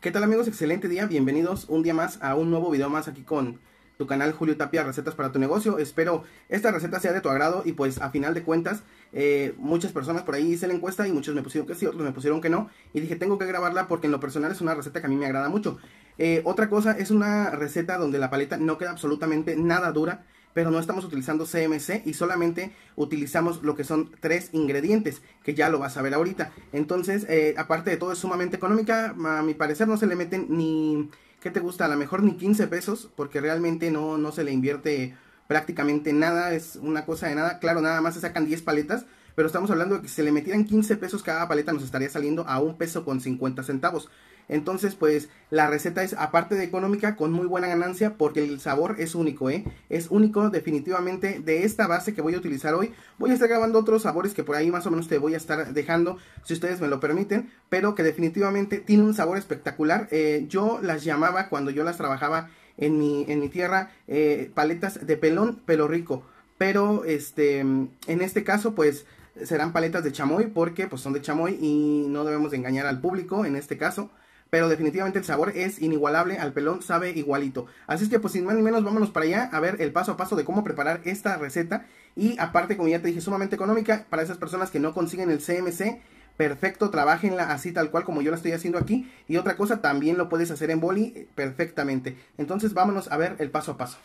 ¿Qué tal amigos? Excelente día, bienvenidos un día más a un nuevo video más aquí con tu canal Julio Tapia, recetas para tu negocio. Espero esta receta sea de tu agrado y pues a final de cuentas eh, muchas personas por ahí hice la encuesta y muchos me pusieron que sí, otros me pusieron que no y dije tengo que grabarla porque en lo personal es una receta que a mí me agrada mucho. Eh, otra cosa es una receta donde la paleta no queda absolutamente nada dura pero no estamos utilizando CMC y solamente utilizamos lo que son tres ingredientes, que ya lo vas a ver ahorita. Entonces, eh, aparte de todo, es sumamente económica, a mi parecer no se le meten ni, ¿qué te gusta? A lo mejor ni 15 pesos, porque realmente no, no se le invierte prácticamente nada, es una cosa de nada, claro, nada más se sacan 10 paletas, pero estamos hablando de que si se le metieran 15 pesos cada paleta nos estaría saliendo a un peso con 50 centavos. Entonces, pues la receta es aparte de económica con muy buena ganancia porque el sabor es único, ¿eh? Es único definitivamente de esta base que voy a utilizar hoy. Voy a estar grabando otros sabores que por ahí más o menos te voy a estar dejando si ustedes me lo permiten, pero que definitivamente tiene un sabor espectacular. Eh, yo las llamaba cuando yo las trabajaba en mi, en mi tierra eh, paletas de pelón, pelo rico. Pero este, en este caso, pues serán paletas de chamoy porque pues son de chamoy y no debemos engañar al público en este caso pero definitivamente el sabor es inigualable, al pelón sabe igualito. Así es que pues sin más ni menos vámonos para allá a ver el paso a paso de cómo preparar esta receta y aparte como ya te dije sumamente económica para esas personas que no consiguen el CMC. Perfecto, trabajenla así tal cual como yo la estoy haciendo aquí. Y otra cosa, también lo puedes hacer en boli eh, perfectamente. Entonces vámonos a ver el paso a paso.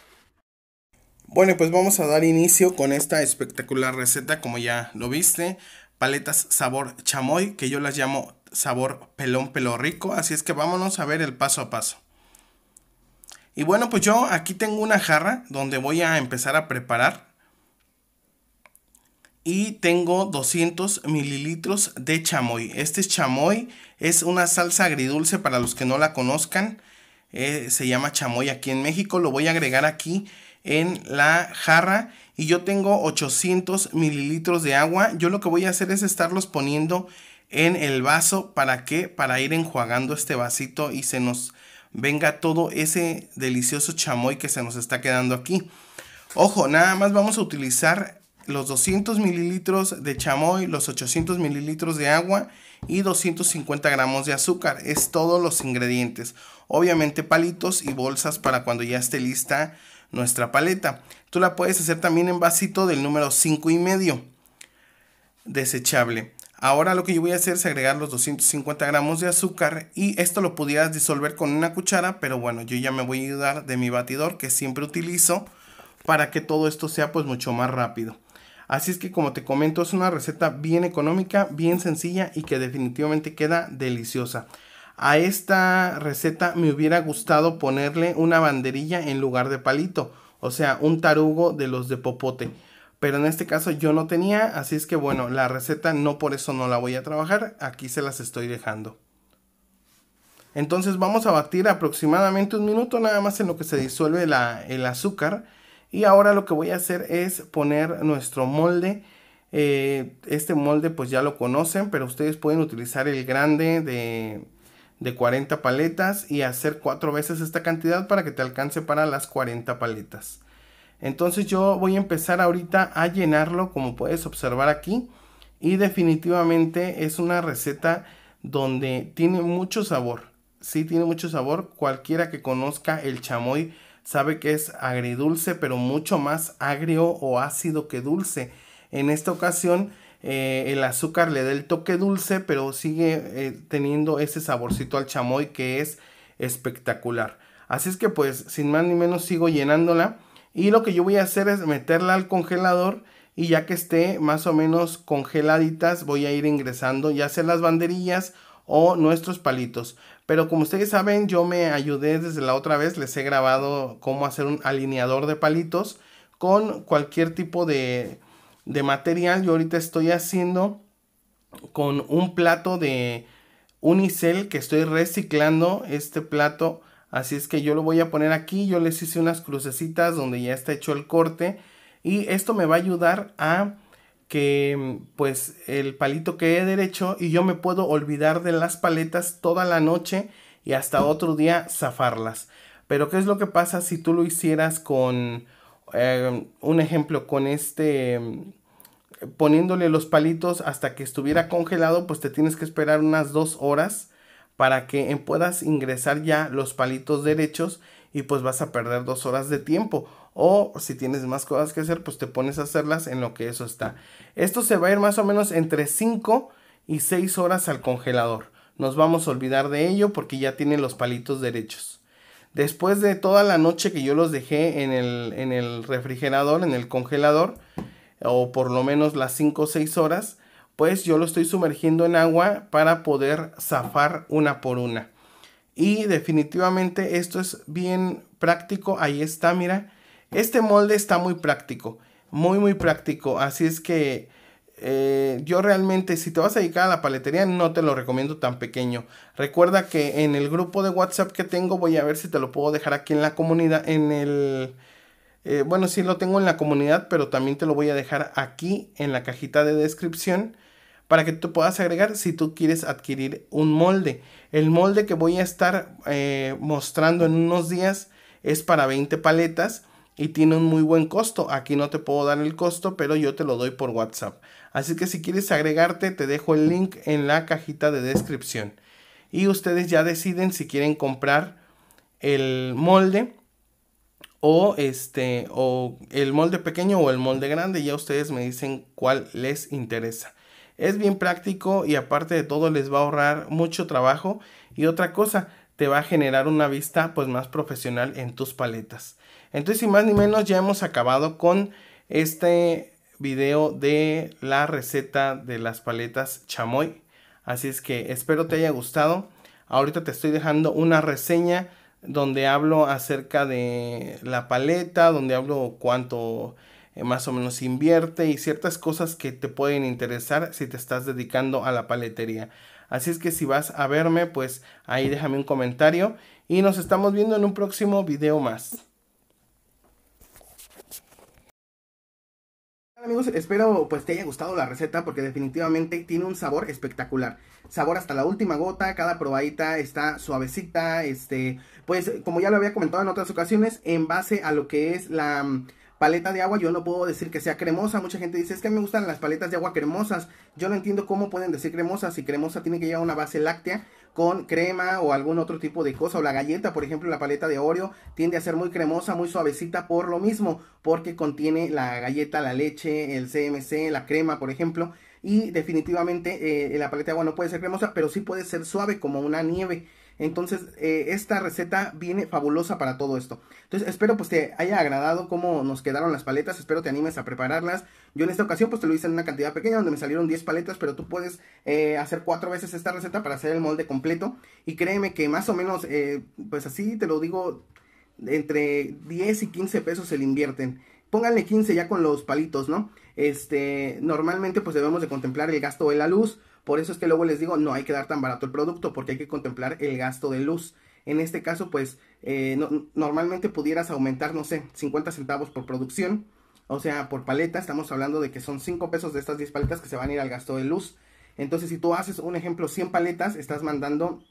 Bueno, pues vamos a dar inicio con esta espectacular receta, como ya lo viste, paletas sabor chamoy, que yo las llamo sabor pelón pelo rico, así es que vámonos a ver el paso a paso. Y bueno, pues yo aquí tengo una jarra donde voy a empezar a preparar. Y tengo 200 mililitros de chamoy. Este es chamoy, es una salsa agridulce para los que no la conozcan. Eh, se llama chamoy aquí en México. Lo voy a agregar aquí en la jarra. Y yo tengo 800 mililitros de agua. Yo lo que voy a hacer es estarlos poniendo en el vaso. ¿Para qué? Para ir enjuagando este vasito y se nos venga todo ese delicioso chamoy que se nos está quedando aquí. Ojo, nada más vamos a utilizar los 200 mililitros de chamoy, los 800 mililitros de agua y 250 gramos de azúcar. Es todos los ingredientes. Obviamente palitos y bolsas para cuando ya esté lista nuestra paleta. Tú la puedes hacer también en vasito del número 5 y medio desechable. Ahora lo que yo voy a hacer es agregar los 250 gramos de azúcar y esto lo pudieras disolver con una cuchara, pero bueno, yo ya me voy a ayudar de mi batidor que siempre utilizo para que todo esto sea pues mucho más rápido. Así es que como te comento es una receta bien económica, bien sencilla y que definitivamente queda deliciosa. A esta receta me hubiera gustado ponerle una banderilla en lugar de palito, o sea, un tarugo de los de popote pero en este caso yo no tenía, así es que bueno, la receta no por eso no la voy a trabajar, aquí se las estoy dejando. Entonces vamos a batir aproximadamente un minuto nada más en lo que se disuelve la, el azúcar. Y ahora lo que voy a hacer es poner nuestro molde. Eh, este molde pues ya lo conocen, pero ustedes pueden utilizar el grande de, de 40 paletas y hacer cuatro veces esta cantidad para que te alcance para las 40 paletas. Entonces yo voy a empezar ahorita a llenarlo como puedes observar aquí. Y definitivamente es una receta donde tiene mucho sabor. Sí, tiene mucho sabor. Cualquiera que conozca el chamoy sabe que es agridulce, pero mucho más agrio o ácido que dulce. En esta ocasión eh, el azúcar le da el toque dulce, pero sigue eh, teniendo ese saborcito al chamoy que es espectacular. Así es que pues sin más ni menos sigo llenándola y lo que yo voy a hacer es meterla al congelador y ya que esté más o menos congeladitas voy a ir ingresando ya sea las banderillas o nuestros palitos. Pero como ustedes saben yo me ayudé desde la otra vez, les he grabado cómo hacer un alineador de palitos con cualquier tipo de, de material. Yo ahorita estoy haciendo con un plato de unicel que estoy reciclando este plato Así es que yo lo voy a poner aquí, yo les hice unas crucecitas donde ya está hecho el corte y esto me va a ayudar a que pues el palito quede derecho y yo me puedo olvidar de las paletas toda la noche y hasta otro día zafarlas. Pero ¿qué es lo que pasa si tú lo hicieras con eh, un ejemplo con este poniéndole los palitos hasta que estuviera congelado pues te tienes que esperar unas dos horas para que puedas ingresar ya los palitos derechos y pues vas a perder dos horas de tiempo. O si tienes más cosas que hacer, pues te pones a hacerlas en lo que eso está. Esto se va a ir más o menos entre 5 y 6 horas al congelador. Nos vamos a olvidar de ello porque ya tienen los palitos derechos. Después de toda la noche que yo los dejé en el, en el refrigerador, en el congelador, o por lo menos las 5 o 6 horas, pues yo lo estoy sumergiendo en agua para poder zafar una por una. Y definitivamente esto es bien práctico. Ahí está, mira. Este molde está muy práctico. Muy, muy práctico. Así es que eh, yo realmente, si te vas a dedicar a la paletería, no te lo recomiendo tan pequeño. Recuerda que en el grupo de WhatsApp que tengo, voy a ver si te lo puedo dejar aquí en la comunidad, en el eh, bueno, sí lo tengo en la comunidad, pero también te lo voy a dejar aquí en la cajita de descripción para que tú puedas agregar si tú quieres adquirir un molde. El molde que voy a estar eh, mostrando en unos días es para 20 paletas y tiene un muy buen costo. Aquí no te puedo dar el costo, pero yo te lo doy por WhatsApp. Así que si quieres agregarte, te dejo el link en la cajita de descripción. Y ustedes ya deciden si quieren comprar el molde o este o el molde pequeño o el molde grande ya ustedes me dicen cuál les interesa es bien práctico y aparte de todo les va a ahorrar mucho trabajo y otra cosa te va a generar una vista pues más profesional en tus paletas entonces sin más ni menos ya hemos acabado con este video de la receta de las paletas chamoy así es que espero te haya gustado ahorita te estoy dejando una reseña donde hablo acerca de la paleta, donde hablo cuánto eh, más o menos invierte y ciertas cosas que te pueden interesar si te estás dedicando a la paletería. Así es que si vas a verme, pues ahí déjame un comentario y nos estamos viendo en un próximo video más. amigos, espero pues te haya gustado la receta porque definitivamente tiene un sabor espectacular. Sabor hasta la última gota, cada probadita está suavecita, este, pues como ya lo había comentado en otras ocasiones, en base a lo que es la mm, paleta de agua, yo no puedo decir que sea cremosa, mucha gente dice, es que me gustan las paletas de agua cremosas, yo no entiendo cómo pueden decir cremosas, si cremosa tiene que llevar una base láctea, con crema o algún otro tipo de cosa. O la galleta, por ejemplo, la paleta de Oreo tiende a ser muy cremosa, muy suavecita por lo mismo, porque contiene la galleta, la leche, el CMC, la crema, por ejemplo. Y definitivamente eh, la paleta de agua no puede ser cremosa, pero sí puede ser suave como una nieve. Entonces, eh, esta receta viene fabulosa para todo esto. Entonces, espero pues te haya agradado cómo nos quedaron las paletas, espero te animes a prepararlas. Yo en esta ocasión pues te lo hice en una cantidad pequeña donde me salieron 10 paletas, pero tú puedes eh, hacer cuatro veces esta receta para hacer el molde completo. Y créeme que más o menos, eh, pues así te lo digo, entre 10 y 15 pesos se le invierten pónganle 15 ya con los palitos, ¿no? Este, normalmente pues debemos de contemplar el gasto de la luz, por eso es que luego les digo, no hay que dar tan barato el producto porque hay que contemplar el gasto de luz. En este caso, pues eh, normalmente pudieras aumentar, no sé, 50 centavos por producción. O sea, por paleta, estamos hablando de que son 5 pesos de estas 10 paletas que se van a ir al gasto de luz. Entonces, si tú haces un ejemplo, 100 paletas, estás mandando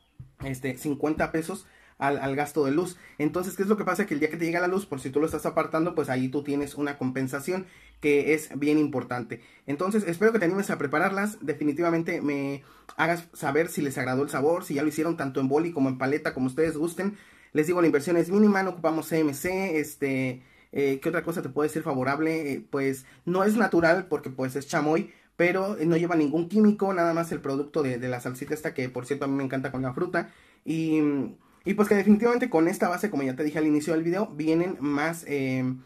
este, 50 pesos al, gasto de luz. Entonces, ¿qué es lo que pasa? Que el día que te llega la luz, por si tú lo estás apartando, pues ahí tú tienes una compensación que es bien importante. Entonces, espero que te animes a prepararlas. Definitivamente me hagas saber si les agradó el sabor, si ya lo hicieron tanto en boli como en paleta, como ustedes gusten. Les digo, la inversión es mínima, no ocupamos CMC, este... Eh, ¿Qué otra cosa te puede ser favorable? Eh, pues no es natural porque pues es chamoy, pero no lleva ningún químico, nada más el producto de, de, la salsita esta que por cierto a mí me encanta con la fruta. Y y pues que definitivamente con esta base, como ya te dije al inicio del video, vienen más... Em,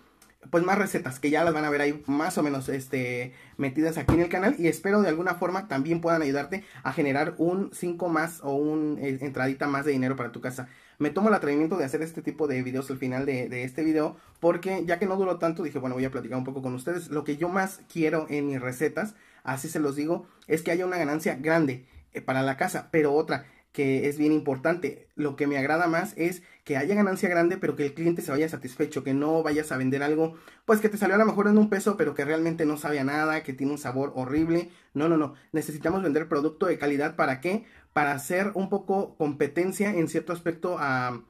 pues más recetas que ya las van a ver ahí más o menos este, metidas aquí en el canal y espero de alguna forma también puedan ayudarte a generar un 5 más o un eh, entradita más de dinero para tu casa. Me tomo el atrevimiento de hacer este tipo de videos al final de, este video porque ya que no duró tanto dije bueno voy a platicar un poco con ustedes. Lo que yo más quiero en mis recetas, así se los digo, es que haya una ganancia grande eh, para la casa, pero otra que es bien importante. Lo que me agrada más es que haya ganancia grande, pero que el cliente se vaya satisfecho, que no vayas a vender algo, pues que te salió a lo mejor en un peso, pero que realmente no sabía nada, que tiene un sabor horrible. No, no, no. Necesitamos vender producto de calidad. ¿Para qué? Para hacer un poco competencia en cierto aspecto a,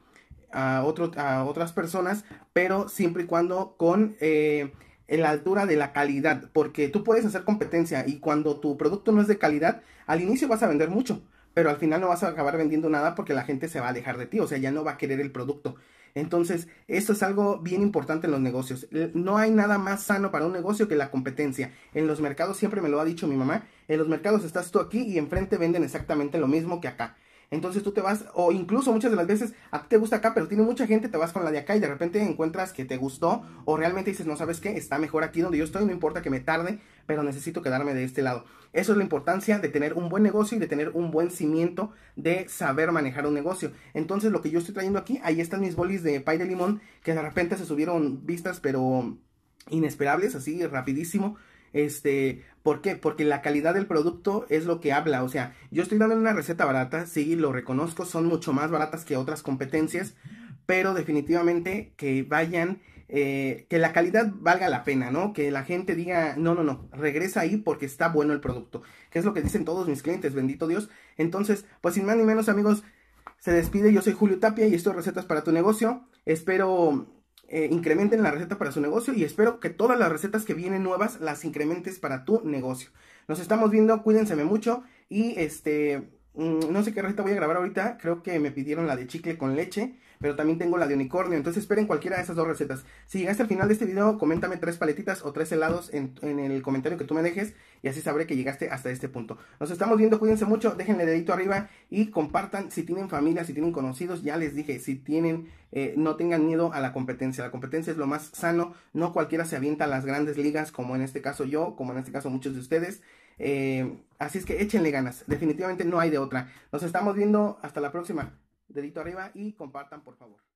a otras personas, pero siempre y cuando con... Eh, la altura de la calidad, porque tú puedes hacer competencia y cuando tu producto no es de calidad, al inicio vas a vender mucho, pero al final no vas a acabar vendiendo nada porque la gente se va a dejar de ti, o sea, ya no va a querer el producto. Entonces, esto es algo bien importante en los negocios. No hay nada más sano para un negocio que la competencia. En los mercados, siempre me lo ha dicho mi mamá, en los mercados estás tú aquí y enfrente venden exactamente lo mismo que acá. Entonces tú te vas, o incluso muchas de las veces, a ti te gusta acá, pero tiene mucha gente, te vas con la de acá y de repente encuentras que te gustó, o realmente dices, no sabes qué, está mejor aquí donde yo estoy, no importa que me tarde, pero necesito quedarme de este lado. Eso es la importancia de tener un buen negocio y de tener un buen cimiento de saber manejar un negocio. Entonces, lo que yo estoy trayendo aquí, ahí están mis bolis de pay de limón que de repente se subieron vistas, pero inesperables, así rapidísimo. Este, ¿por qué? Porque la calidad del producto es lo que habla. O sea, yo estoy dando una receta barata, sí, lo reconozco, son mucho más baratas que otras competencias, pero definitivamente que vayan eh, que la calidad valga la pena, ¿no? Que la gente diga, no, no, no, regresa ahí porque está bueno el producto, que es lo que dicen todos mis clientes, bendito Dios. Entonces, pues sin más ni menos amigos, se despide, yo soy Julio Tapia y esto es Recetas para tu negocio. Espero eh, incrementen la receta para su negocio y espero que todas las recetas que vienen nuevas las incrementes para tu negocio. Nos estamos viendo, cuídense mucho y este, mm, no sé qué receta voy a grabar ahorita, creo que me pidieron la de chicle con leche pero también tengo la de unicornio. Entonces esperen cualquiera de esas dos recetas. Si llegaste al final de este video, coméntame tres paletitas o tres helados en, el comentario que tú me dejes y así sabré que llegaste hasta este punto. Nos estamos viendo, cuídense mucho, déjenle dedito arriba y compartan si tienen familia, si tienen conocidos, ya les dije, si tienen, eh, no tengan miedo a la competencia. La competencia es lo más sano, no cualquiera se avienta a las grandes ligas como en este caso yo, como en este caso muchos de ustedes. Eh, así es que échenle ganas, definitivamente no hay de otra. Nos estamos viendo, hasta la próxima. Dedito arriba y compartan, por favor.